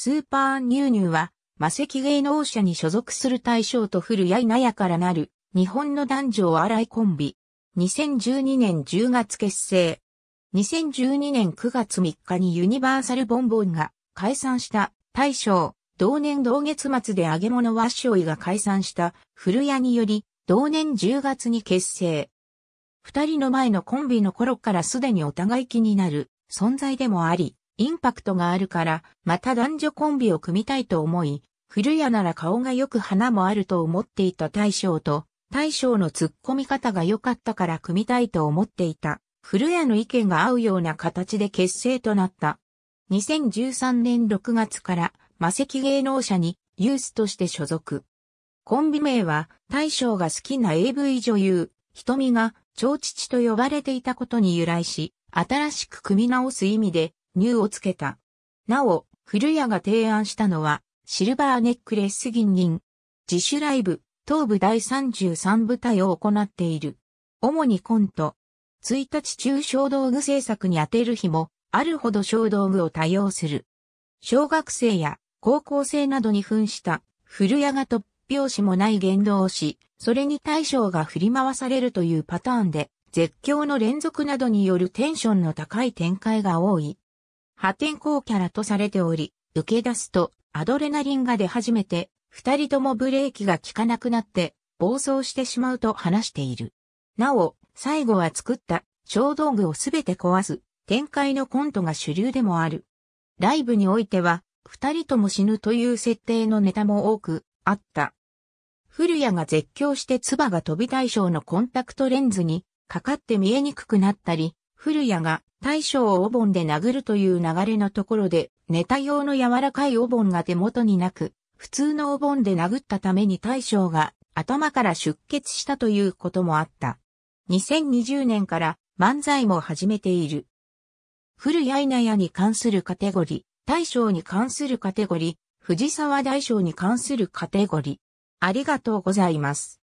スーパーニューニューは、魔石芸能者に所属する大将と古谷な屋からなる、日本の男女を洗いコンビ。2012年10月結成。2012年9月3日にユニバーサルボンボンが解散した大将。同年同月末で揚げ物ワッショが解散した古谷により、同年10月に結成。二人の前のコンビの頃からすでにお互い気になる存在でもあり、インパクトがあるから、また男女コンビを組みたいと思い、古谷なら顔がよく花もあると思っていた大将と、大将の突っ込み方が良かったから組みたいと思っていた。古谷の意見が合うような形で結成となった。2013年6月から、魔石芸能者にユースとして所属。コンビ名は大将が好きな AV 女優、瞳が、長父と呼ばれていたことに由来し、新しく組み直す意味で、ニューをつけた。なお、古谷が提案したのは、シルバーネックレス銀銀。自主ライブ、東部第33部隊を行っている。主にコント。1日中小道具制作に当てる日も、あるほど小道具を多用する。小学生や高校生などに扮した古谷が突拍子もない言動をし、それに対象が振り回されるというパターンで、絶叫の連続などによるテンションの高い展開が多い。破天荒キャラとされており、受け出すとアドレナリンが出始めて、二人ともブレーキが効かなくなって暴走してしまうと話している。なお、最後は作った小道具をすべて壊す展開のコントが主流でもある。ライブにおいては、二人とも死ぬという設定のネタも多くあった。古谷が絶叫して唾が飛び大将のコンタクトレンズにかかって見えにくくなったり、古谷が大将をお盆で殴るという流れのところで、ネタ用の柔らかいお盆が手元になく、普通のお盆で殴ったために大将が頭から出血したということもあった。2020年から漫才も始めている。古谷稲谷に関するカテゴリー、大将に関するカテゴリー、藤沢大将に関するカテゴリー。ありがとうございます。